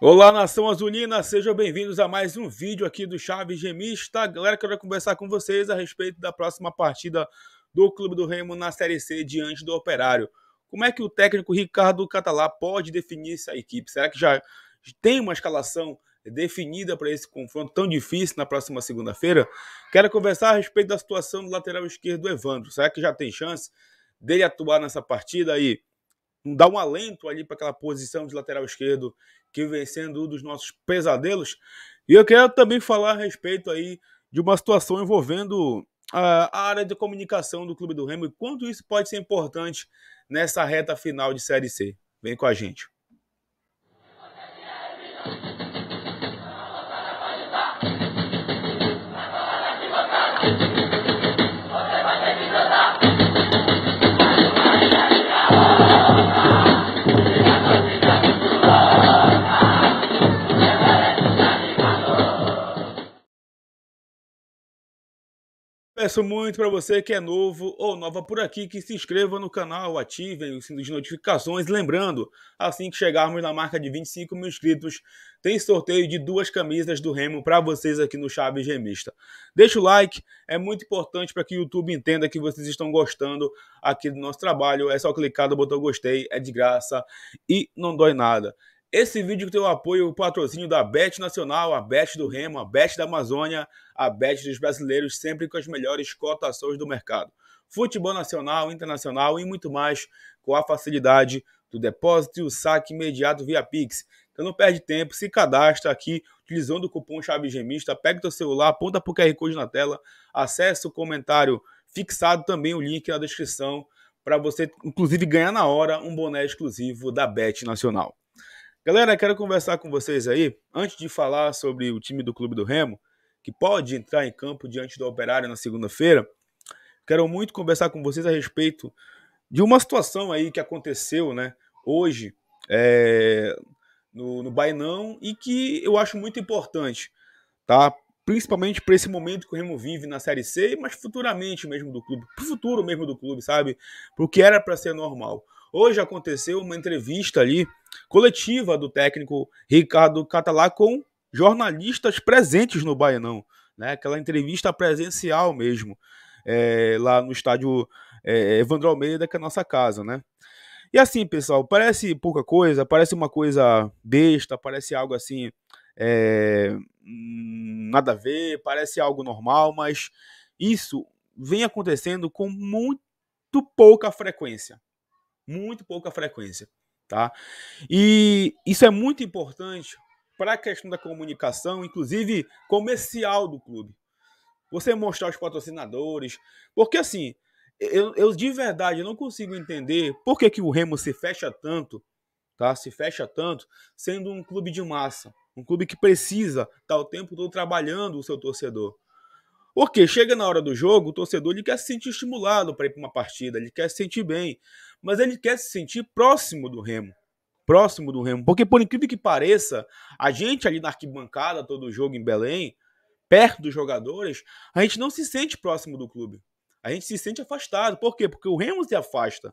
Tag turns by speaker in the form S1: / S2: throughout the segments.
S1: Olá, nação azulina, sejam bem-vindos a mais um vídeo aqui do Chaves Gemista. Galera, quero conversar com vocês a respeito da próxima partida do Clube do Remo na Série C diante do Operário. Como é que o técnico Ricardo Catalá pode definir essa equipe? Será que já tem uma escalação definida para esse confronto tão difícil na próxima segunda-feira? Quero conversar a respeito da situação do lateral esquerdo Evandro. Será que já tem chance dele atuar nessa partida aí? dar um alento ali para aquela posição de lateral esquerdo que vem sendo um dos nossos pesadelos. E eu quero também falar a respeito aí de uma situação envolvendo a área de comunicação do Clube do Remo e quanto isso pode ser importante nessa reta final de Série C. Vem com a gente. Peço muito para você que é novo ou nova por aqui que se inscreva no canal, ativem o sino de notificações. Lembrando, assim que chegarmos na marca de 25 mil inscritos, tem sorteio de duas camisas do Remo para vocês aqui no Chaves Remista. Deixa o like, é muito importante para que o YouTube entenda que vocês estão gostando aqui do nosso trabalho. É só clicar no botão gostei, é de graça e não dói nada. Esse vídeo tem o apoio e o patrocínio da Bet Nacional, a Bet do Remo, a Bet da Amazônia, a Bet dos brasileiros, sempre com as melhores cotações do mercado. Futebol nacional, internacional e muito mais com a facilidade do depósito e o saque imediato via Pix. Então não perde tempo, se cadastra aqui utilizando o cupom chave gemista, pega teu celular, aponta para o QR Code na tela, acessa o comentário fixado também o link na descrição para você inclusive ganhar na hora um boné exclusivo da Bet Nacional. Galera, quero conversar com vocês aí, antes de falar sobre o time do Clube do Remo, que pode entrar em campo diante do Operário na segunda-feira, quero muito conversar com vocês a respeito de uma situação aí que aconteceu, né, hoje, é, no, no Bainão, e que eu acho muito importante, tá? principalmente para esse momento que o Remo vive na Série C, mas futuramente mesmo do clube, pro futuro mesmo do clube, sabe? Porque que era para ser normal. Hoje aconteceu uma entrevista ali coletiva do técnico Ricardo Catalá com jornalistas presentes no Baianão, né? Aquela entrevista presencial mesmo, é, lá no estádio é, Evandro Almeida, que é a nossa casa, né? E assim, pessoal, parece pouca coisa, parece uma coisa besta, parece algo assim, é, nada a ver, parece algo normal, mas isso vem acontecendo com muito pouca frequência, muito pouca frequência, tá? E isso é muito importante para a questão da comunicação, inclusive comercial do clube. Você mostrar os patrocinadores, porque assim, eu, eu de verdade não consigo entender por que, que o Remo se fecha tanto, tá? Se fecha tanto, sendo um clube de massa, um clube que precisa estar tá o tempo todo trabalhando o seu torcedor. Porque chega na hora do jogo, o torcedor ele quer se sentir estimulado para ir para uma partida, ele quer se sentir bem mas ele quer se sentir próximo do Remo. Próximo do Remo. Porque, por incrível que pareça, a gente ali na arquibancada, todo jogo em Belém, perto dos jogadores, a gente não se sente próximo do clube. A gente se sente afastado. Por quê? Porque o Remo se afasta.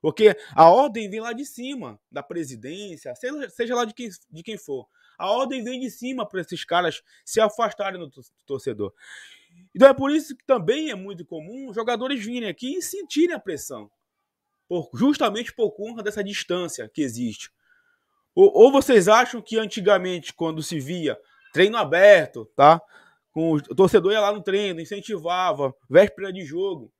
S1: Porque a ordem vem lá de cima, da presidência, seja lá de quem, de quem for. A ordem vem de cima para esses caras se afastarem do torcedor. Então é por isso que também é muito comum jogadores virem aqui e sentirem a pressão. Por, justamente por conta dessa distância que existe. Ou, ou, vocês acham que antigamente, quando se via treino aberto, tá? Com o torcedor ia lá no treino, incentivava, véspera de jogo.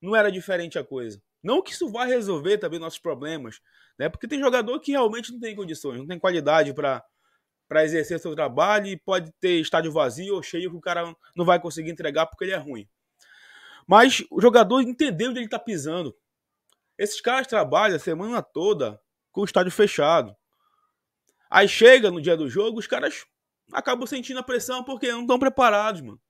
S1: Não era diferente a coisa. Não que isso vá resolver também nossos problemas, né? Porque tem jogador que realmente não tem condições, não tem qualidade para para exercer seu trabalho e pode ter estádio vazio ou cheio que o cara não vai conseguir entregar porque ele é ruim. Mas o jogador entendeu onde ele está pisando. Esses caras trabalham a semana toda com o estádio fechado. Aí chega no dia do jogo, os caras acabam sentindo a pressão porque não estão preparados, mano.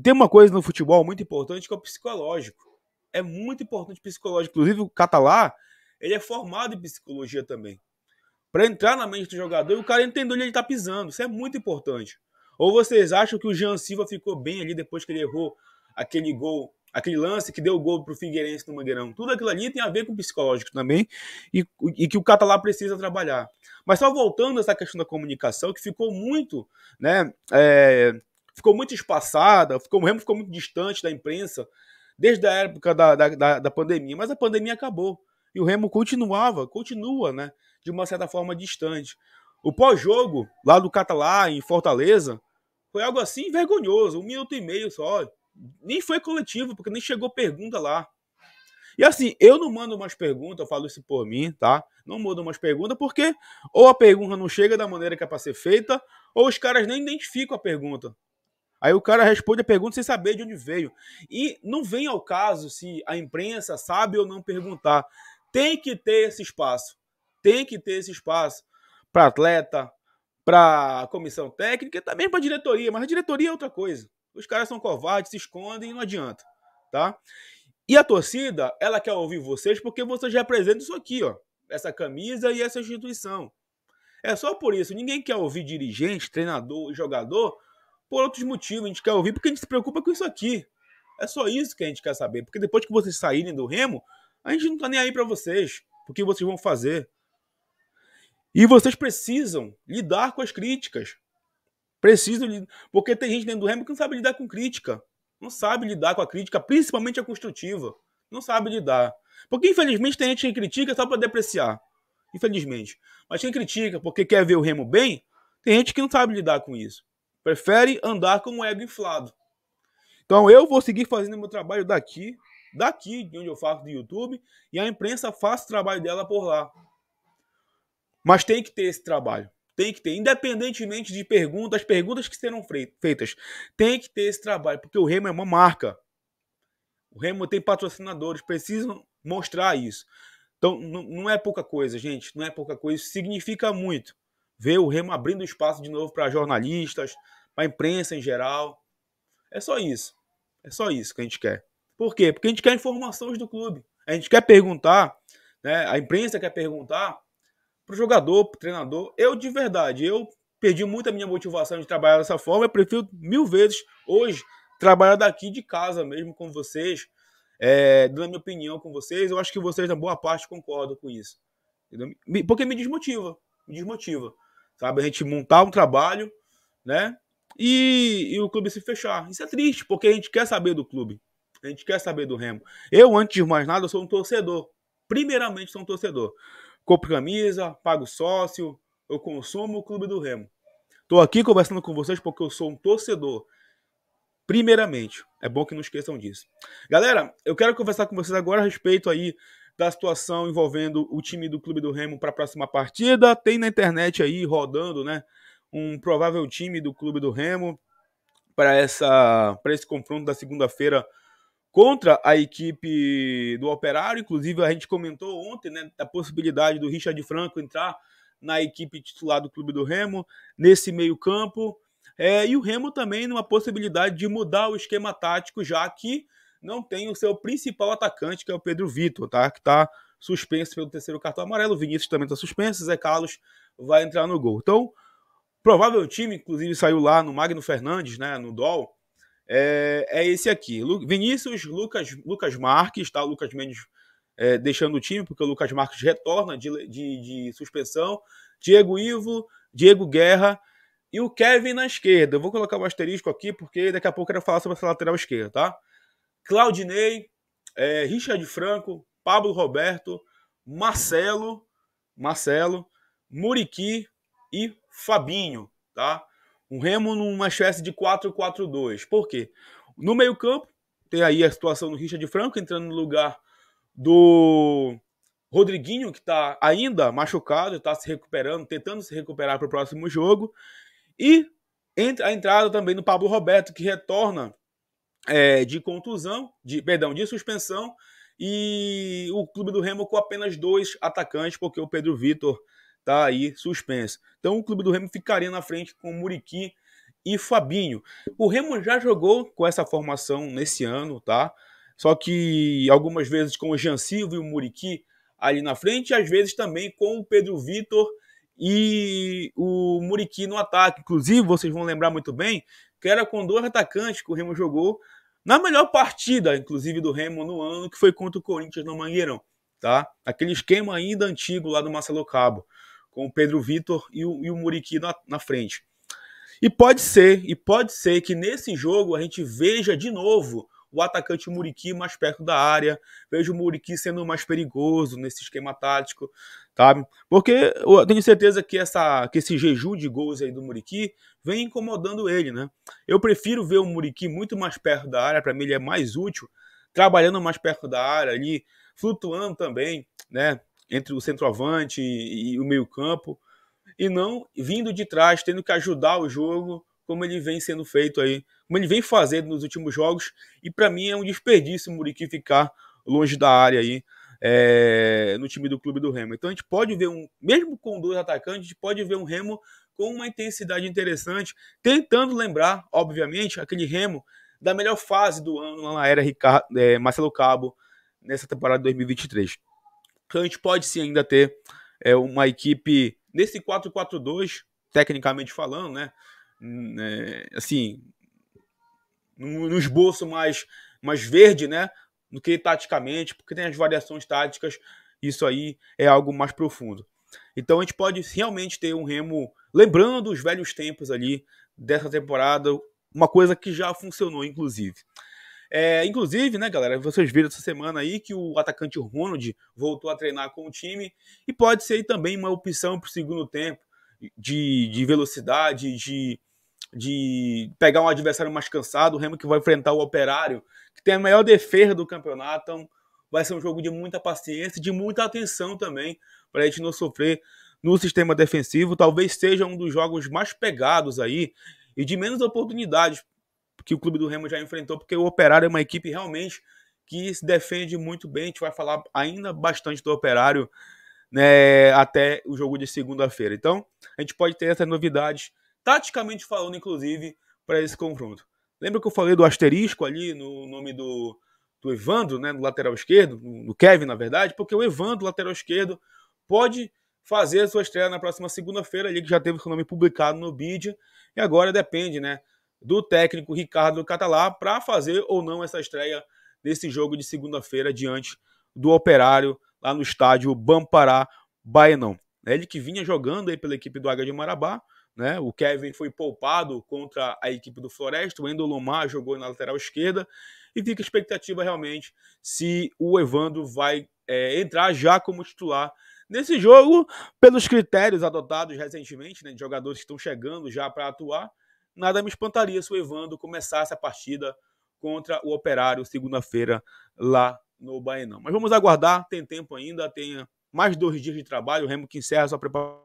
S1: Tem uma coisa no futebol muito importante que é o psicológico. É muito importante o psicológico. Inclusive, o catalá, ele é formado em psicologia também. Para entrar na mente do jogador e o cara entender onde ele tá pisando. Isso é muito importante. Ou vocês acham que o Jean Silva ficou bem ali depois que ele errou aquele gol aquele lance que deu o gol pro Figueirense no Mangueirão. Tudo aquilo ali tem a ver com o psicológico também e, e que o Catalá precisa trabalhar. Mas só voltando a essa questão da comunicação, que ficou muito, né, é, ficou muito espaçada, ficou, o Remo ficou muito distante da imprensa desde a época da, da, da, da pandemia, mas a pandemia acabou. E o Remo continuava, continua, né, de uma certa forma distante. O pós-jogo lá do Catalá em Fortaleza foi algo assim vergonhoso, um minuto e meio só nem foi coletivo, porque nem chegou pergunta lá. E assim, eu não mando mais perguntas, eu falo isso por mim, tá? Não mando mais perguntas, porque ou a pergunta não chega da maneira que é para ser feita, ou os caras nem identificam a pergunta. Aí o cara responde a pergunta sem saber de onde veio. E não vem ao caso se a imprensa sabe ou não perguntar. Tem que ter esse espaço. Tem que ter esse espaço para atleta, para comissão técnica e também para diretoria. Mas a diretoria é outra coisa. Os caras são covardes, se escondem e não adianta, tá? E a torcida, ela quer ouvir vocês porque vocês representam isso aqui, ó. Essa camisa e essa instituição. É só por isso. Ninguém quer ouvir dirigente, treinador e jogador por outros motivos. A gente quer ouvir porque a gente se preocupa com isso aqui. É só isso que a gente quer saber. Porque depois que vocês saírem do remo, a gente não tá nem aí para vocês. O que vocês vão fazer? E vocês precisam lidar com as críticas. Preciso de. Porque tem gente dentro do Remo que não sabe lidar com crítica. Não sabe lidar com a crítica, principalmente a construtiva. Não sabe lidar. Porque, infelizmente, tem gente que critica só para depreciar. Infelizmente. Mas quem critica porque quer ver o Remo bem, tem gente que não sabe lidar com isso. Prefere andar com o ego inflado. Então eu vou seguir fazendo meu trabalho daqui, daqui de onde eu faço do YouTube, e a imprensa faz o trabalho dela por lá. Mas tem que ter esse trabalho. Tem que ter, independentemente de perguntas, perguntas que serão feitas, tem que ter esse trabalho, porque o Remo é uma marca. O Remo tem patrocinadores, precisam mostrar isso. Então, não é pouca coisa, gente, não é pouca coisa, isso significa muito. Ver o Remo abrindo espaço de novo para jornalistas, para a imprensa em geral. É só isso. É só isso que a gente quer. Por quê? Porque a gente quer informações do clube. A gente quer perguntar, né? a imprensa quer perguntar para o jogador, para o treinador. Eu, de verdade, eu perdi muito a minha motivação de trabalhar dessa forma. Eu prefiro mil vezes hoje trabalhar daqui de casa mesmo com vocês, é, dando a minha opinião com vocês. Eu acho que vocês, na boa parte, concordam com isso. Porque me desmotiva. Me desmotiva. Sabe? A gente montar um trabalho, né? E, e o clube se fechar. Isso é triste, porque a gente quer saber do clube. A gente quer saber do Remo. Eu, antes de mais nada, sou um torcedor. Primeiramente, sou um torcedor compro camisa, pago sócio, eu consumo o Clube do Remo. Estou aqui conversando com vocês porque eu sou um torcedor. Primeiramente, é bom que não esqueçam disso. Galera, eu quero conversar com vocês agora a respeito aí da situação envolvendo o time do Clube do Remo para a próxima partida. Tem na internet aí rodando, né, um provável time do Clube do Remo para essa para esse confronto da segunda-feira contra a equipe do Operário. Inclusive, a gente comentou ontem né, da possibilidade do Richard Franco entrar na equipe titular do Clube do Remo, nesse meio-campo. É, e o Remo também numa possibilidade de mudar o esquema tático, já que não tem o seu principal atacante, que é o Pedro Vitor, tá? que está suspenso pelo terceiro cartão amarelo. O Vinícius também está suspenso, Zé Carlos vai entrar no gol. Então, provável time, inclusive saiu lá no Magno Fernandes, né, no DOL, é, é esse aqui. Lu, Vinícius, Lucas, Lucas Marques, tá? O Lucas Mendes é, deixando o time, porque o Lucas Marques retorna de, de, de suspensão. Diego Ivo, Diego Guerra e o Kevin na esquerda. Eu vou colocar um asterisco aqui, porque daqui a pouco eu quero falar sobre essa lateral esquerda, tá? Claudinei, é, Richard Franco, Pablo Roberto, Marcelo, Marcelo, Muriqui e Fabinho, tá? Um Remo numa espécie de 4-4-2. Por quê? No meio-campo, tem aí a situação do Richard Franco entrando no lugar do Rodriguinho, que está ainda machucado, está se recuperando, tentando se recuperar para o próximo jogo. E a entrada também do Pablo Roberto, que retorna é, de contusão, de, perdão, de suspensão, e o clube do Remo com apenas dois atacantes, porque o Pedro Vitor está aí suspensa. Então o clube do Remo ficaria na frente com Muriqui e Fabinho. O Remo já jogou com essa formação nesse ano, tá? Só que algumas vezes com o Jean Silva e o Muriqui ali na frente, e às vezes também com o Pedro Vitor e o Muriqui no ataque. Inclusive, vocês vão lembrar muito bem que era com dois atacantes que o Remo jogou na melhor partida, inclusive, do Remo no ano, que foi contra o Corinthians no Mangueirão. Tá? Aquele esquema ainda antigo lá do Marcelo Cabo com o Pedro Vitor e o, e o Muriqui na, na frente. E pode ser, e pode ser que nesse jogo a gente veja de novo o atacante Muriqui mais perto da área, veja o Muriqui sendo mais perigoso nesse esquema tático, sabe? Porque eu tenho certeza que, essa, que esse jejum de gols aí do Muriqui vem incomodando ele, né? Eu prefiro ver o Muriqui muito mais perto da área, para mim ele é mais útil, trabalhando mais perto da área ali, flutuando também, né? entre o centroavante e, e o meio-campo, e não vindo de trás, tendo que ajudar o jogo, como ele vem sendo feito aí, como ele vem fazendo nos últimos jogos, e para mim é um desperdício o Muriqui ficar longe da área aí. É, no time do clube do Remo. Então a gente pode ver um, mesmo com dois atacantes, a gente pode ver um Remo com uma intensidade interessante, tentando lembrar, obviamente, aquele Remo da melhor fase do ano lá na era Ricardo, é, Marcelo Cabo nessa temporada de 2023 a gente pode sim ainda ter é, uma equipe nesse 4-4-2, tecnicamente falando, né? É, assim, num, num esboço mais, mais verde, né? Do que taticamente, porque tem as variações táticas, isso aí é algo mais profundo. Então a gente pode realmente ter um Remo lembrando os velhos tempos ali dessa temporada, uma coisa que já funcionou, inclusive. É, inclusive, né, galera, vocês viram essa semana aí que o atacante Ronald voltou a treinar com o time e pode ser também uma opção para o segundo tempo de, de velocidade, de, de pegar um adversário mais cansado. O Remo que vai enfrentar o Operário, que tem a maior defesa do campeonato. Então, vai ser um jogo de muita paciência, de muita atenção também, para a gente não sofrer no sistema defensivo. Talvez seja um dos jogos mais pegados aí e de menos oportunidades que o clube do Remo já enfrentou, porque o Operário é uma equipe realmente que se defende muito bem. A gente vai falar ainda bastante do Operário né, até o jogo de segunda-feira. Então, a gente pode ter essas novidades, taticamente falando, inclusive, para esse confronto. Lembra que eu falei do asterisco ali no nome do, do Evandro, né, do lateral esquerdo, do Kevin, na verdade, porque o Evandro, lateral esquerdo, pode fazer a sua estreia na próxima segunda-feira, ali que já teve seu nome publicado no BID, e agora depende, né, do técnico Ricardo Catalá para fazer ou não essa estreia nesse jogo de segunda-feira diante do Operário lá no estádio Bampará Baenão. Ele que vinha jogando aí pela equipe do Águia de Marabá, né? O Kevin foi poupado contra a equipe do Floresta, o Endolomar jogou na lateral esquerda e fica a expectativa realmente se o Evandro vai é, entrar já como titular nesse jogo, pelos critérios adotados recentemente, né, de jogadores que estão chegando já para atuar, nada me espantaria se o Evandro começasse a partida contra o Operário segunda-feira lá no Baenão. Mas vamos aguardar, tem tempo ainda, tem mais dois dias de trabalho, o Remo que encerra sua preparação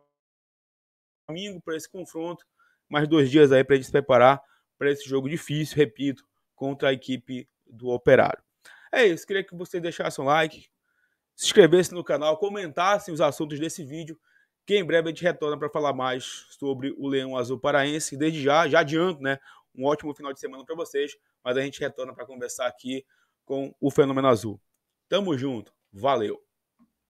S1: domingo para esse confronto, mais dois dias aí para gente se preparar para esse jogo difícil, repito, contra a equipe do Operário. É isso, queria que vocês deixassem um like, se inscrevessem no canal, comentassem os assuntos desse vídeo que em breve a gente retorna para falar mais sobre o Leão Azul Paraense. Desde já, já adianto, né? Um ótimo final de semana para vocês, mas a gente retorna para conversar aqui com o Fenômeno Azul. Tamo junto, valeu!